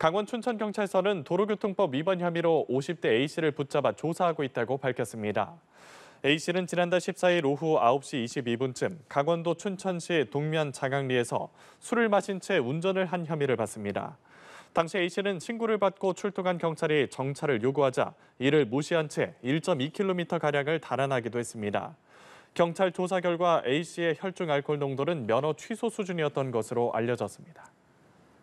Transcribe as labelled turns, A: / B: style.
A: 강원 춘천경찰서는 도로교통법 위반 혐의로 50대 A씨를 붙잡아 조사하고 있다고 밝혔습니다. A씨는 지난달 14일 오후 9시 22분쯤 강원도 춘천시 동면 장항리에서 술을 마신 채 운전을 한 혐의를 받습니다. 당시 A씨는 신고를 받고 출동한 경찰이 정차를 요구하자 이를 무시한 채 1.2km가량을 달아나기도 했습니다. 경찰 조사 결과 A씨의 혈중 알코올 농도는 면허 취소 수준이었던 것으로 알려졌습니다.